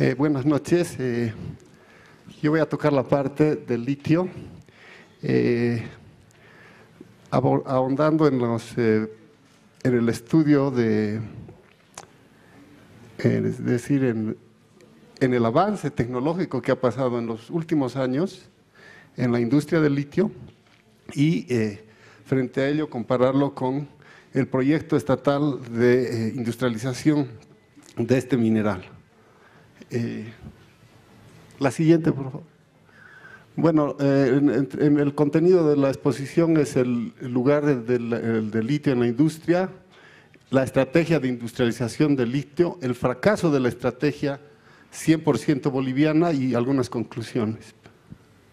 Eh, buenas noches. Eh, yo voy a tocar la parte del litio, eh, ahondando en, los, en el estudio de, es decir, en, el avance tecnológico que ha pasado en los últimos años en la industria del litio y frente a ello compararlo con el proyecto estatal de industrialización de este mineral. Eh, la siguiente, por favor. Bueno, eh, en, el contenido de la exposición es el, lugar del, litio en la industria, la estrategia de industrialización del litio, el fracaso de la estrategia 100% boliviana y algunas conclusiones.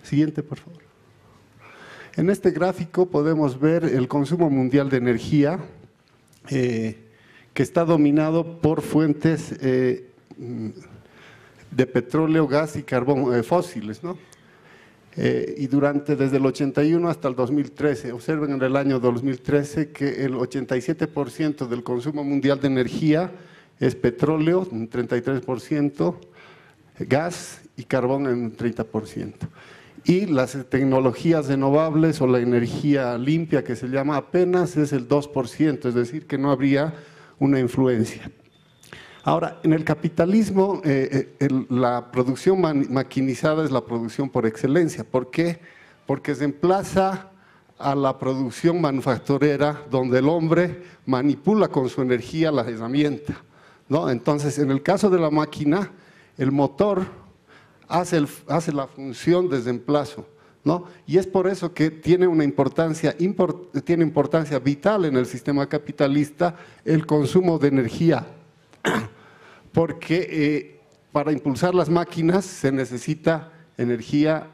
Siguiente, por favor. En este gráfico podemos ver el consumo mundial de energía eh, que está dominado por fuentes de petróleo, gas y carbón eh, fósiles, ¿no? Eh, y durante desde el 81 hasta el 2013, observen en el año 2013 que el 87% del consumo mundial de energía es petróleo, un 33%, gas y carbón en un 30%. Y las tecnologías renovables o la energía limpia que se llama apenas es el 2%, es decir, que no habría una influencia. Ahora, en el capitalismo, eh, eh, la producción maquinizada es la producción por excelencia. ¿Por qué? Porque se emplaza a la producción manufacturera donde el hombre manipula con su energía la herramienta. Entonces, en el caso de la máquina, el motor hace, la función de desemplazo ¿No? Y es por eso que tiene una importancia, importancia vital en el sistema capitalista el consumo de energía porque eh, para impulsar las máquinas se necesita energía,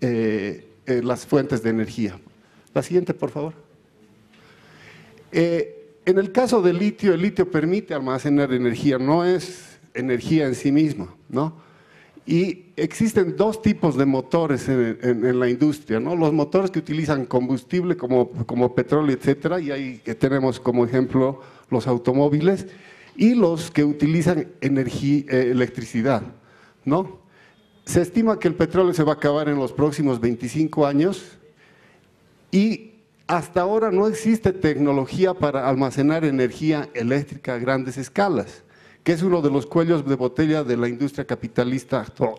eh, eh, las fuentes de energía. La siguiente, por favor. en el caso del litio, el litio permite almacenar energía, no es energía en sí misma, ¿no? Y existen dos tipos de motores en, la industria, ¿no? Los motores que utilizan combustible como, como petróleo, etcétera, y ahí tenemos como ejemplo los automóviles, y los que utilizan energía, eh, electricidad. ¿no? Se estima que el petróleo se va a acabar en los próximos 25 años y hasta ahora no existe tecnología para almacenar energía eléctrica a grandes escalas, que es uno de los cuellos de botella de la industria capitalista actual.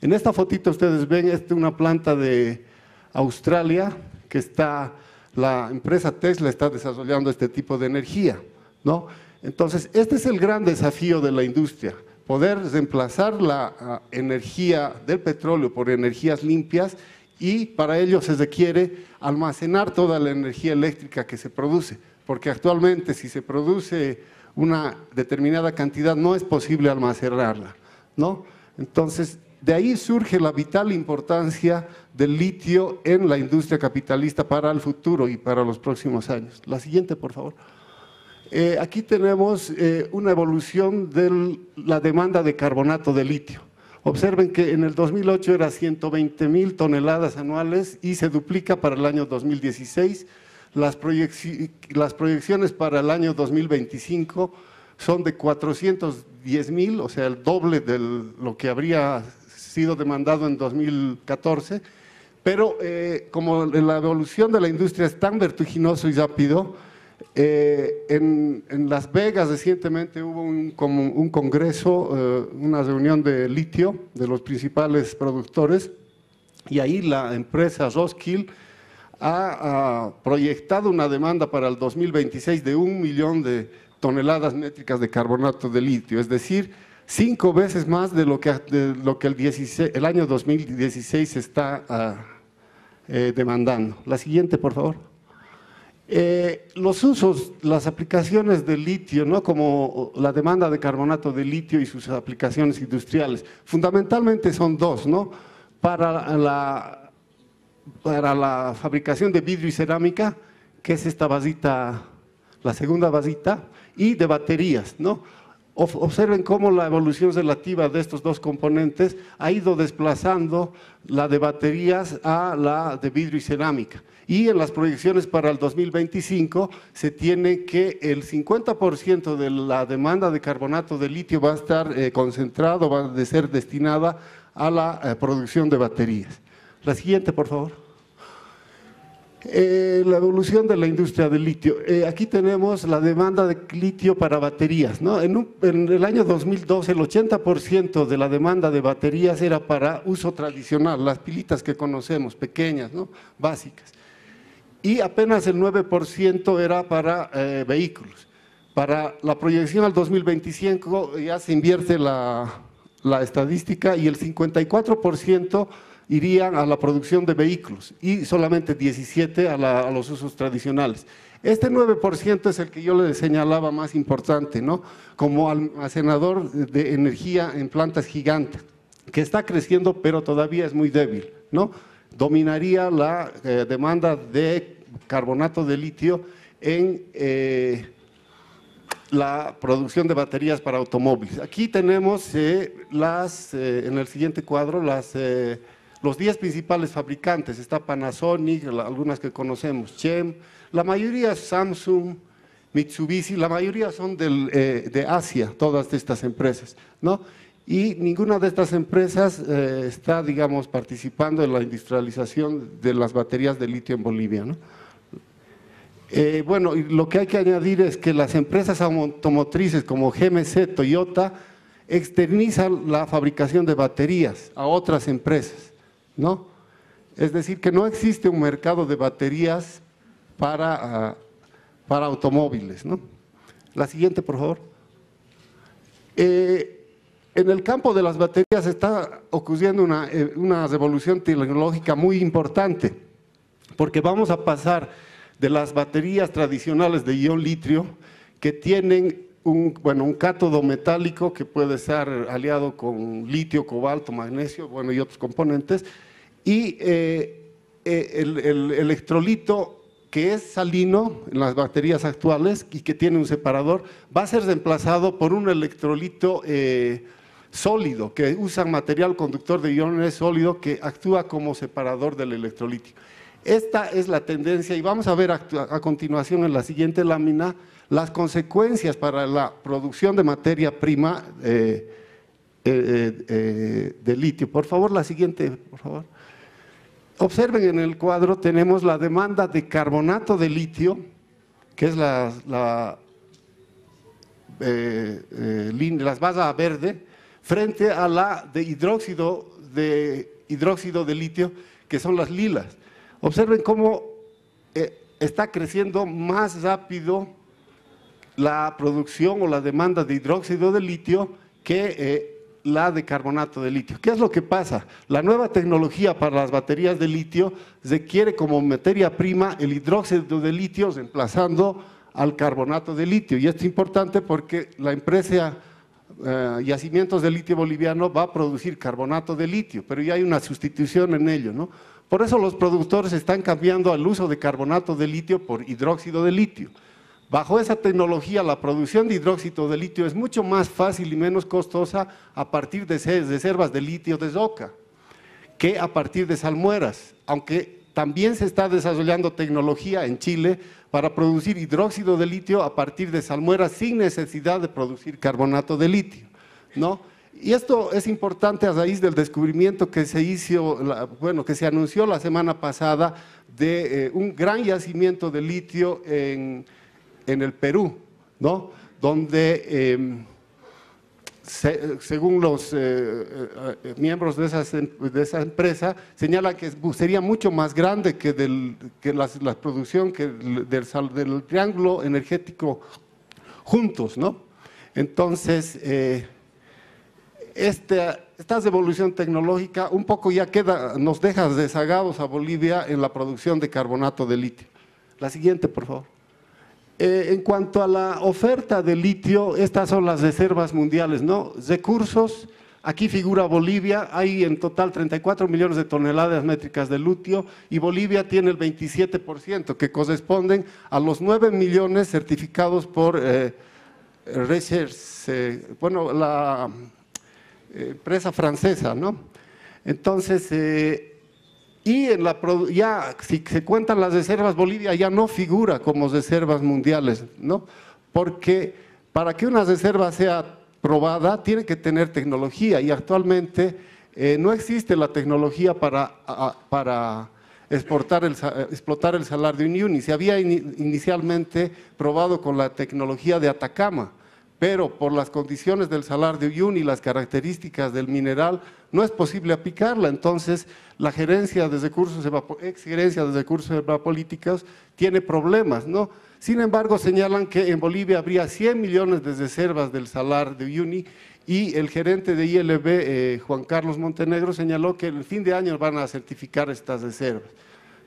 En esta fotito ustedes ven esta una planta de Australia que está, la empresa Tesla está desarrollando este tipo de energía, ¿no? Entonces, este es el gran desafío de la industria, poder reemplazar la ah, energía del petróleo por energías limpias y para ello se requiere almacenar toda la energía eléctrica que se produce, porque actualmente si se produce una determinada cantidad no es posible almacenarla, ¿no? Entonces, de ahí surge la vital importancia del litio en la industria capitalista para el futuro y para los próximos años. La siguiente, por favor. Eh, aquí tenemos eh, una evolución de la demanda de carbonato de litio. Observen que en el 2008 era 120 mil toneladas anuales y se duplica para el año 2016. Las, proyecciones para el año 2025 son de 410 mil, o sea, el doble de lo que habría sido demandado en 2014. Pero eh, como la evolución de la industria es tan vertiginosa y rápido, eh, en, Las Vegas recientemente hubo un, congreso, eh, una reunión de litio de los principales productores y ahí la empresa Roskill ha, proyectado una demanda para el 2026 de un millón de toneladas métricas de carbonato de litio, es decir, cinco veces más de lo que, lo que el, año 2016 está ah, eh, demandando. La siguiente, por favor. Eh, los usos, las aplicaciones de litio, como la demanda de carbonato de litio y sus aplicaciones industriales, fundamentalmente son dos, ¿no? para, la, fabricación de vidrio y cerámica, que es esta vasita, la segunda vasita, y de baterías. Observen cómo la evolución relativa de estos dos componentes ha ido desplazando la de baterías a la de vidrio y cerámica y en las proyecciones para el 2025 se tiene que el 50% de la demanda de carbonato de litio va a estar eh, concentrado, va a ser destinada a la eh, producción de baterías. La siguiente, por favor. Eh, la evolución de la industria del litio. aquí tenemos la demanda de litio para baterías. En, en, el año 2012, el 80% de la demanda de baterías era para uso tradicional, las pilitas que conocemos, pequeñas, ¿no? básicas y apenas el 9% era para eh, vehículos. Para la proyección al 2025 ya se invierte la, la estadística y el 54% irían a la producción de vehículos y solamente 17 a, a, los usos tradicionales. Este 9% es el que yo le señalaba más importante, ¿no? Como almacenador de energía en plantas gigantes, que está creciendo pero todavía es muy débil, ¿no? dominaría la eh, demanda de carbonato de litio en eh, la producción de baterías para automóviles. Aquí tenemos eh, las, en el siguiente cuadro las, los 10 principales fabricantes. Está Panasonic, algunas que conocemos, Chem, la mayoría Samsung, Mitsubishi, la mayoría son de Asia, todas estas empresas. ¿no? Y ninguna de estas empresas eh, está, digamos, participando en la industrialización de las baterías de litio en Bolivia. Eh, bueno, y lo que hay que añadir es que las empresas automotrices como GMC, Toyota, externizan la fabricación de baterías a otras empresas, ¿no? Es decir, que no existe un mercado de baterías para, ah, para automóviles, ¿no? La siguiente, por favor. Eh, en el campo de las baterías está ocurriendo eh, una, revolución tecnológica muy importante, porque vamos a pasar de las baterías tradicionales de ion litrio, que tienen un, bueno, un cátodo metálico que puede ser aliado con litio, cobalto, magnesio bueno, y otros componentes, y eh, eh, el, electrolito que es salino en las baterías actuales y que tiene un separador, va a ser reemplazado por un electrolito sólido, que usan material conductor de iones sólido que actúa como separador del electrolítico. Esta es la tendencia y vamos a ver a, continuación en la siguiente lámina las consecuencias para la producción de materia prima eh, eh, eh, de litio. Por favor, la siguiente, por favor. Observen en el cuadro tenemos la demanda de carbonato de litio, que es la, la, las verde, frente a la de hidróxido de, litio, que son las lilas. Observen cómo eh, está creciendo más rápido la producción o la demanda de hidróxido de litio que eh, la de carbonato de litio. ¿Qué es lo que pasa? La nueva tecnología para las baterías de litio requiere como materia prima el hidróxido de litio reemplazando al carbonato de litio. Y esto es importante porque la empresa eh, yacimientos de litio boliviano va a producir carbonato de litio, pero ya hay una sustitución en ello, ¿no? Por eso los productores están cambiando al uso de carbonato de litio por hidróxido de litio. Bajo esa tecnología, la producción de hidróxido de litio es mucho más fácil y menos costosa a partir de reservas de litio de zoca que a partir de salmueras, aunque también se está desarrollando tecnología en Chile para producir hidróxido de litio a partir de salmuera sin necesidad de producir carbonato de litio. ¿no? Y esto es importante a raíz del descubrimiento que se hizo, bueno, que se anunció la semana pasada de eh, un gran yacimiento de litio en, el Perú, ¿no? Donde em, eh, según los eh, eh, miembros de, em, de, esa empresa, señala que sería mucho más grande que, del, que la producción que del, del, triángulo energético juntos, ¿no? Entonces, este, esta, esta evolución tecnológica un poco ya queda, nos deja desagados a Bolivia en la producción de carbonato de litio. La siguiente, por favor. Eh, en cuanto a la oferta de litio, estas son las reservas mundiales, ¿no? Recursos, aquí figura Bolivia, hay en total 34 millones de toneladas métricas de litio y Bolivia tiene el 27%, que corresponden a los 9 millones certificados por eh, eh, bueno, la empresa francesa, ¿no? Entonces, y en la, ya, si se cuentan las reservas, Bolivia ya no figura como reservas mundiales, ¿no? Porque para que una reserva sea probada, tiene que tener tecnología y actualmente eh, no existe la tecnología para, exportar el, explotar el salar de Unión. se había inicialmente probado con la tecnología de Atacama, pero por las condiciones del salar de Uyuni, las características del mineral, no es posible aplicarla. Entonces, la gerencia de recursos, ex gerencia de recursos políticas tiene problemas, ¿no? Sin embargo, señalan que en Bolivia habría 100 millones de reservas del salar de Uyuni y el gerente de ILB, eh, Juan Carlos Montenegro, señaló que en el fin de año van a certificar estas reservas.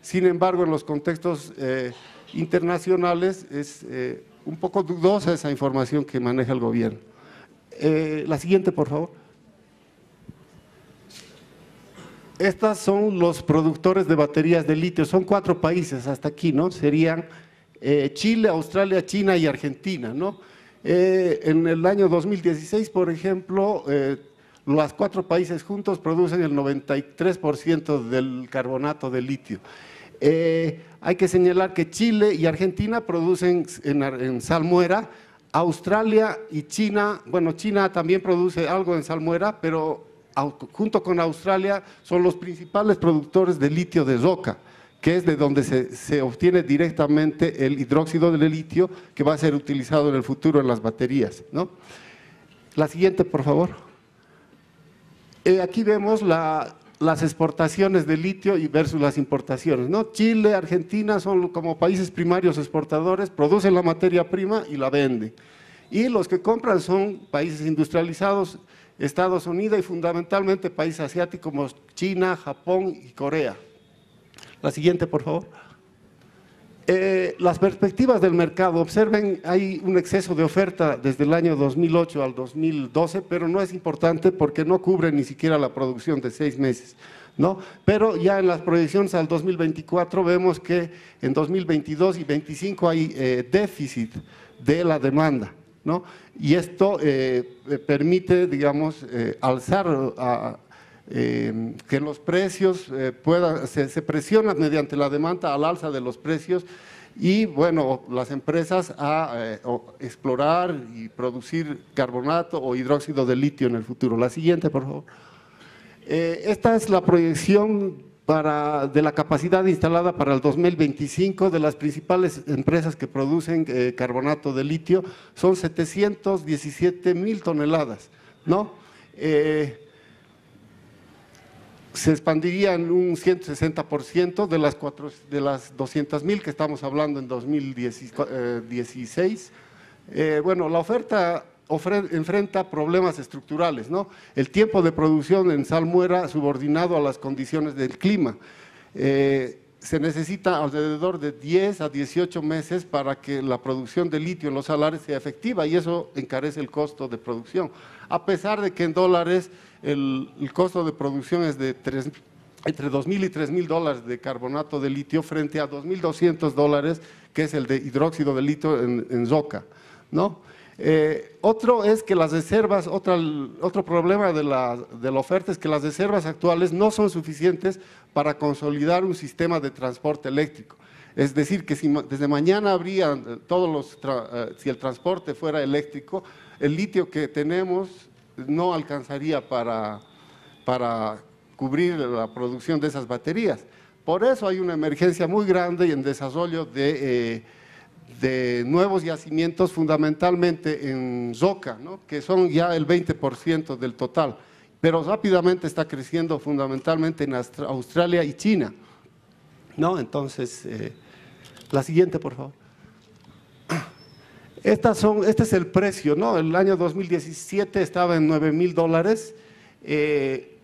Sin embargo, en los contextos eh, internacionales es... Eh, un poco dudosa esa información que maneja el gobierno. Eh, la siguiente, por favor. Estas son los productores de baterías de litio, son cuatro países hasta aquí, ¿no? Serían eh, Chile, Australia, China y Argentina, ¿no? Eh, en el año 2016, por ejemplo, los cuatro países juntos producen el 93% del carbonato de litio. Eh, hay que señalar que Chile y Argentina producen en, salmuera, Australia y China, bueno, China también produce algo en salmuera, pero junto con Australia son los principales productores de litio de roca, que es de donde se, obtiene directamente el hidróxido de litio que va a ser utilizado en el futuro en las baterías. La siguiente, por favor. Eh, aquí vemos la las exportaciones de litio y versus las importaciones. ¿no? Chile, Argentina son como países primarios exportadores, producen la materia prima y la venden. Y los que compran son países industrializados, Estados Unidos y fundamentalmente países asiáticos como China, Japón y Corea. La siguiente, por favor. Eh, las perspectivas del mercado, observen, hay un exceso de oferta desde el año 2008 al 2012, pero no es importante porque no cubre ni siquiera la producción de seis meses. ¿no? Pero ya en las proyecciones al 2024 vemos que en 2022 y 2025 hay eh, déficit de la demanda. ¿no? Y esto eh, permite, digamos, alzar a, Em, que los precios eh, puedan, se, presionan mediante la demanda al alza de los precios y bueno, las empresas a eh, explorar y producir carbonato o hidróxido de litio en el futuro. La siguiente, por favor. Eh, esta es la proyección para, de la capacidad instalada para el 2025 de las principales empresas que producen carbonato de litio son 717 mil toneladas, ¿no? se expandirían un 160% de las, de las 200.000 que estamos hablando en 2016. Eh, bueno, la oferta enfrenta problemas estructurales, ¿no? El tiempo de producción en salmuera subordinado a las condiciones del clima. Eh, se necesita alrededor de 10 a 18 meses para que la producción de litio en los salares sea efectiva y eso encarece el costo de producción. A pesar de que en dólares el, costo de producción es de entre 2.000 y 3.000 dólares de carbonato de litio frente a 2.200 dólares, que es el de hidróxido de litio en, zoca, ¿no? Eh, otro es que las reservas, otra, otro problema de la, de la oferta es que las reservas actuales no son suficientes para consolidar un sistema de transporte eléctrico. Es decir, que si desde mañana habría eh, todos los, eh, si el transporte fuera eléctrico, el litio que tenemos no alcanzaría para, para cubrir la producción de esas baterías. Por eso hay una emergencia muy grande y en desarrollo de, eh, nuevos yacimientos, fundamentalmente en Zoca, que son ya el 20% del total, pero rápidamente está creciendo fundamentalmente en Australia y China. ¿no? Entonces, eh, la siguiente, por favor son, este es el precio, ¿no? El año 2017 estaba en 9 mil dólares. Eh,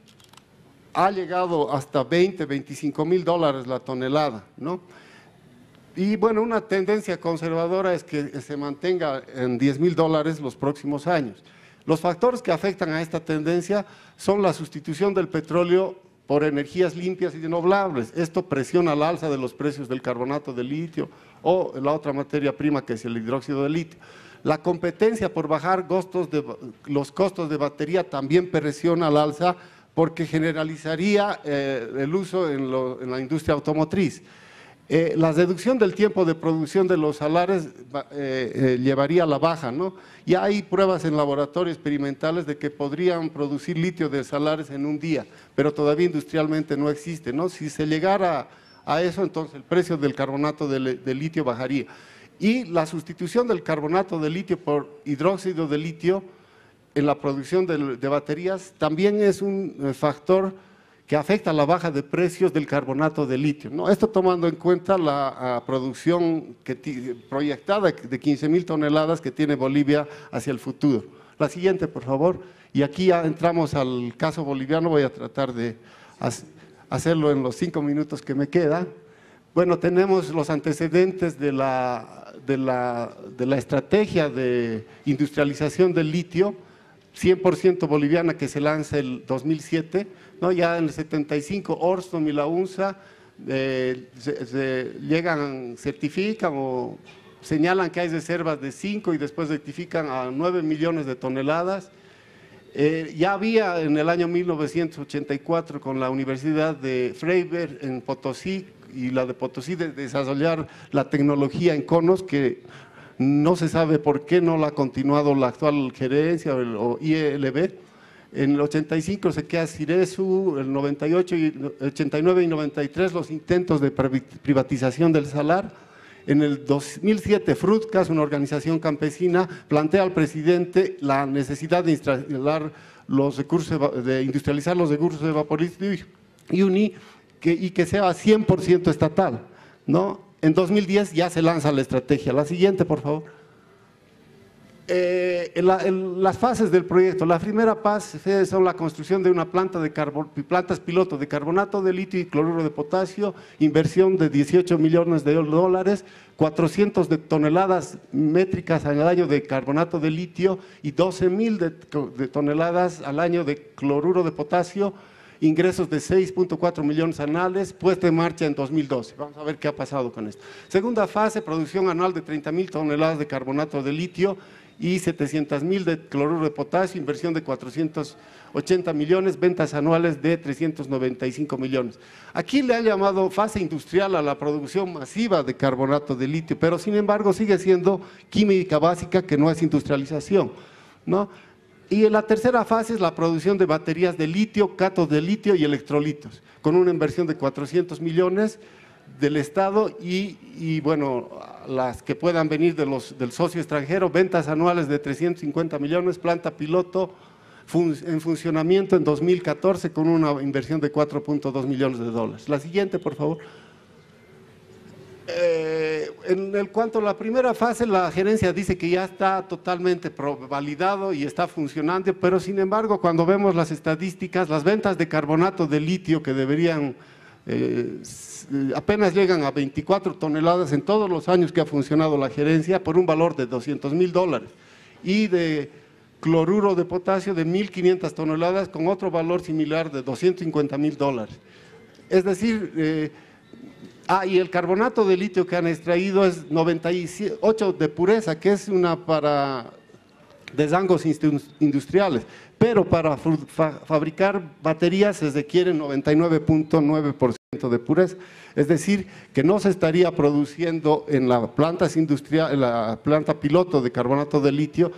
ha llegado hasta 20, 25 mil dólares la tonelada, ¿no? Y bueno, una tendencia conservadora es que se mantenga en 10 mil dólares los próximos años. Los factores que afectan a esta tendencia son la sustitución del petróleo por energías limpias y renovables. Esto presiona al alza de los precios del carbonato de litio o la otra materia prima que es el hidróxido de litio. La competencia por bajar costos de, los costos de batería también presiona al alza porque generalizaría eh, el uso en la industria automotriz. Eh, la reducción del tiempo de producción de los salares eh, eh, llevaría a la baja, ¿no? Ya hay pruebas en laboratorios experimentales de que podrían producir litio de salares en un día, pero todavía industrialmente no existe, ¿no? Si se llegara a eso, entonces el precio del carbonato de, litio bajaría. Y la sustitución del carbonato de litio por hidróxido de litio en la producción de, de baterías también es un factor que afecta a la baja de precios del carbonato de litio. ¿no? Esto tomando en cuenta la producción proyectada de 15 mil toneladas que tiene Bolivia hacia el futuro. La siguiente, por favor. Y aquí ya entramos al caso boliviano, voy a tratar de hacerlo en los cinco minutos que me quedan. Bueno, tenemos los antecedentes de la estrategia de industrialización del litio, 100% boliviana que se lanza el 2007, ¿no? ya en el 75 Orson y la UNSA eh, llegan, certifican o señalan que hay reservas de 5 y después certifican a 9 millones de toneladas. Eh, ya había en el año 1984 con la Universidad de Freiberg en Potosí y la de Potosí de desarrollar la tecnología en conos que no se sabe por qué no la ha continuado la actual gerencia o ILB. En el 85 se queda Ciresu, el 98 y, 89 y 93 los intentos de privatización del salar. En el 2007 Frutcas, una organización campesina, plantea al presidente la necesidad de industrializar los recursos, de industrializar los recursos y que, y que sea 100% estatal. ¿no? En 2010 ya se lanza la estrategia. La siguiente, por favor. Eh, las fases del proyecto. La primera fase son la construcción de una planta de plantas piloto de carbonato de litio y cloruro de potasio, inversión de 18 millones de dólares, 400 de toneladas métricas al año de carbonato de litio y 12 mil de toneladas al año de cloruro de potasio, ingresos de 6.4 millones anuales, puesta en marcha en 2012. Vamos a ver qué ha pasado con esto. Segunda fase, producción anual de 30 mil toneladas de carbonato de litio y 700 mil de cloruro de potasio, inversión de 480 millones, ventas anuales de 395 millones. Aquí le ha llamado fase industrial a la producción masiva de carbonato de litio, pero sin embargo sigue siendo química básica que no es industrialización. ¿no? Y en la tercera fase es la producción de baterías de litio, catos de litio y electrolitos, con una inversión de 400 millones del Estado y, bueno, las que puedan venir de los, del socio extranjero, ventas anuales de 350 millones, planta piloto en funcionamiento en 2014 con una inversión de 4.2 millones de dólares. La siguiente, por favor. Eh, en cuanto a la primera fase, la gerencia dice que ya está totalmente validado y está funcionando, pero sin embargo, cuando vemos las estadísticas, las ventas de carbonato de litio que deberían, eh, apenas llegan a 24 toneladas en todos los años que ha funcionado la gerencia por un valor de 200 mil dólares y de cloruro de potasio de 1.500 toneladas con otro valor similar de 250 mil dólares. Es decir, eh, Ah, y el carbonato de litio que han extraído es 98 de pureza, que es una para desangos industriales, pero para fabricar baterías se requiere 99.9% de pureza, es decir, que no se estaría produciendo en la planta industrial, la planta piloto de carbonato de litio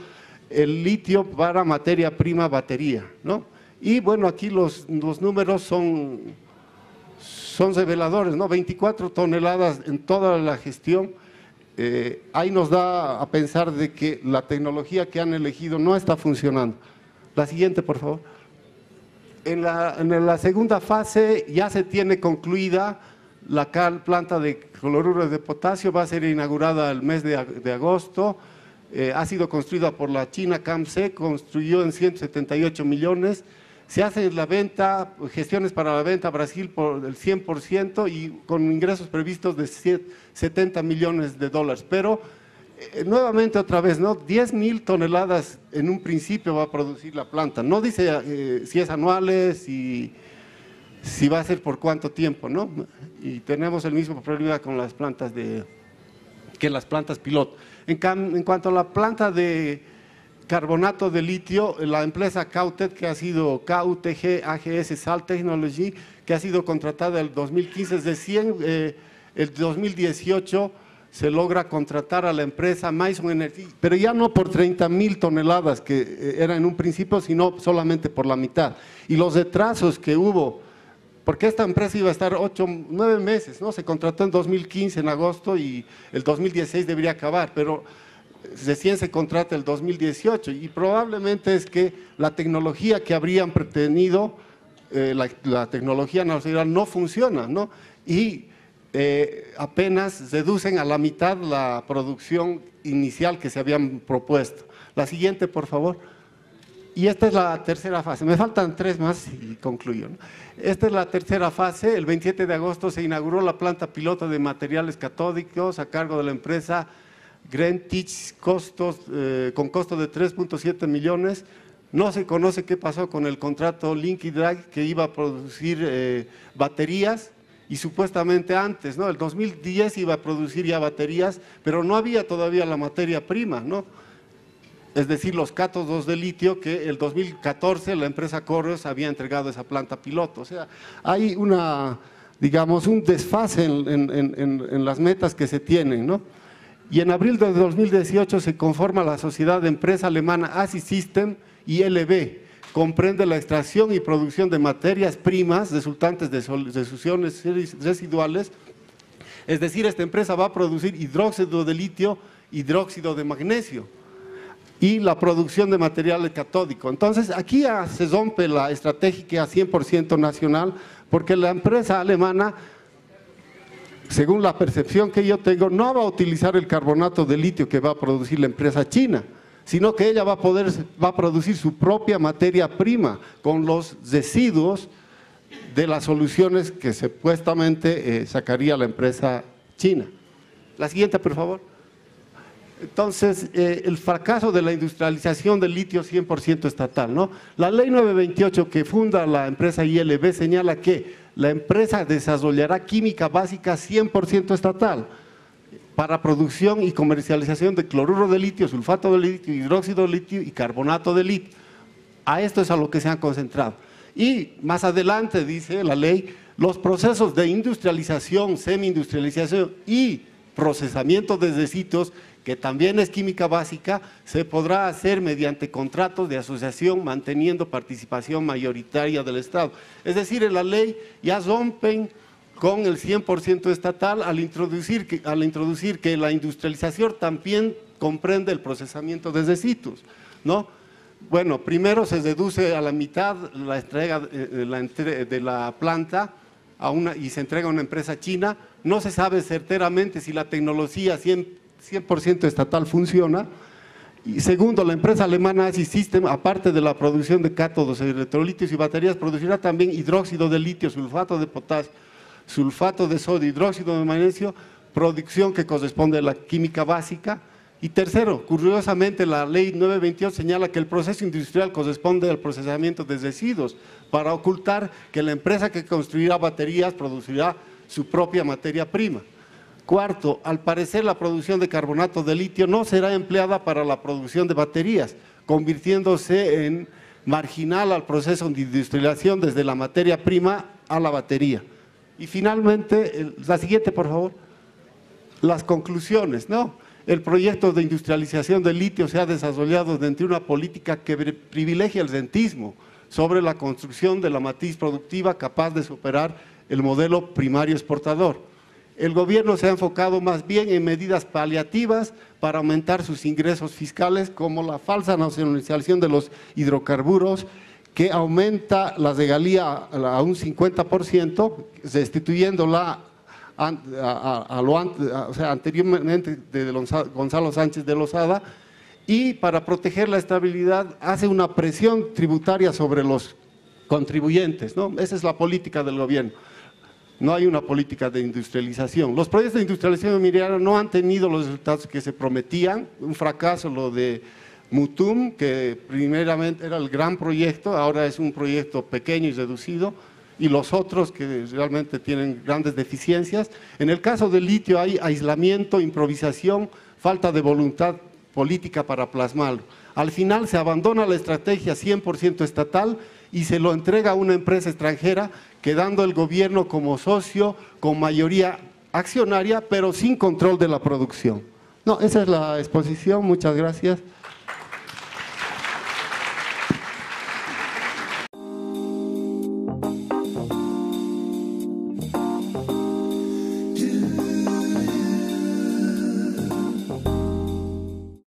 el litio para materia prima batería, ¿no? Y bueno, aquí los números son son reveladores, ¿no? 24 toneladas en toda la gestión. Eh, ahí nos da a pensar de que la tecnología que han elegido no está funcionando. La siguiente, por favor. En la, segunda fase ya se tiene concluida la planta de cloruro de potasio, va a ser inaugurada el mes de, agosto. Eh, ha sido construida por la China CAMSE, construyó en 178 millones se hace la venta, gestiones para la venta a Brasil por el 100% y con ingresos previstos de 70 millones de dólares. Pero eh, nuevamente otra vez, ¿no? 10 mil toneladas en un principio va a producir la planta. No dice eh, si es anuales, si, si va a ser por cuánto tiempo, ¿no? Y tenemos el mismo problema con las plantas de que las plantas piloto. En, en cuanto a la planta de carbonato de litio, la empresa Cautet, que ha sido KUTG AGS Salt Technology, que ha sido contratada el 2015, de 100, eh, el 2018 se logra contratar a la empresa Maison Energy, pero ya no por 30 mil toneladas que eh, era en un principio, sino solamente por la mitad. Y los retrasos que hubo, porque esta empresa iba a estar 8, 9 meses, ¿no? Se contrató en 2015, en agosto, y el 2016 debería acabar, pero recién se contrata el 2018 y probablemente es que la tecnología que habrían pretendido eh, la, tecnología nacional no funciona, ¿no? Y eh, apenas reducen a la mitad la producción inicial que se habían propuesto. La siguiente, por favor. Y esta es la tercera fase. Me faltan tres más y concluyo. Esta es la tercera fase. El 27 de agosto se inauguró la planta piloto de materiales catódicos a cargo de la empresa Green costos, eh, con costo de 3.7 millones. No se conoce qué pasó con el contrato Linky Drag que iba a producir eh, baterías y supuestamente antes, ¿no? El 2010 iba a producir ya baterías, pero no había todavía la materia prima, ¿no? Es decir, los cátodos de litio que el 2014 la empresa Correos había entregado esa planta piloto. O sea, hay una, digamos, un desfase en las metas que se tienen, ¿no? Y en abril de 2018 se conforma la sociedad de empresa alemana ASI System LB, Comprende la extracción y producción de materias primas resultantes de, soluciones residuales. Es decir, esta empresa va a producir hidróxido de litio, hidróxido de magnesio y la producción de materiales catódicos. Entonces, aquí se rompe la estrategia 100% nacional porque la empresa alemana según la percepción que yo tengo, no va a utilizar el carbonato de litio que va a producir la empresa china, sino que ella va a, poder, va a producir su propia materia prima con los residuos de las soluciones que supuestamente eh, sacaría la empresa china. La siguiente, por favor. Entonces, eh, el fracaso de la industrialización del litio 100% estatal. ¿no? La ley 928 que funda la empresa ILB señala que la empresa desarrollará química básica 100% estatal para producción y comercialización de cloruro de litio, sulfato de litio, hidróxido de litio y carbonato de litio. A esto es a lo que se han concentrado. Y más adelante, dice la ley, los procesos de industrialización, semi-industrialización y procesamiento desde sitios que también es química básica, se podrá hacer mediante contratos de asociación manteniendo participación mayoritaria del Estado. Es decir, en la ley ya rompen con el 100% estatal al introducir, que, al introducir que la industrialización también comprende el procesamiento de situs, ¿no? Bueno, primero se deduce a la mitad la entrega de la planta a una, y se entrega a una empresa china. No se sabe certeramente si la tecnología 100% estatal funciona. Y segundo, la empresa alemana ASI System, aparte de la producción de cátodos, electrolitos y baterías, producirá también hidróxido de litio, sulfato de potasio, sulfato de sodio, hidróxido de magnesio, producción que corresponde a la química básica. Y tercero, curiosamente, la ley 928 señala que el proceso industrial corresponde al procesamiento de residuos para ocultar que la empresa que construirá baterías producirá su propia materia prima. Cuarto, al parecer la producción de carbonato de litio no será empleada para la producción de baterías, convirtiéndose en marginal al proceso de industrialización desde la materia prima a la batería. Y finalmente, la siguiente, por favor, las conclusiones, ¿no? El proyecto de industrialización del litio se ha desarrollado dentro de una política que privilegia el dentismo sobre la construcción de la matriz productiva capaz de superar el modelo primario exportador el gobierno se ha enfocado más bien en medidas paliativas para aumentar sus ingresos fiscales, como la falsa nacionalización de los hidrocarburos, que aumenta la regalía a un 50%, destituyéndola a, anteriormente de Gonzalo Sánchez de Lozada, y para proteger la estabilidad hace una presión tributaria sobre los contribuyentes. ¿no? Esa es la política del gobierno no hay una política de industrialización. Los proyectos de industrialización mineral no han tenido los resultados que se prometían, un fracaso lo de Mutum, que primeramente era el gran proyecto, ahora es un proyecto pequeño y reducido, y los otros que realmente tienen grandes deficiencias. En el caso del litio hay aislamiento, improvisación, falta de voluntad política para plasmarlo. Al final se abandona la estrategia 100% estatal y se lo entrega a una empresa extranjera, quedando el gobierno como socio con mayoría accionaria, pero sin control de la producción. No, esa es la exposición. Muchas gracias.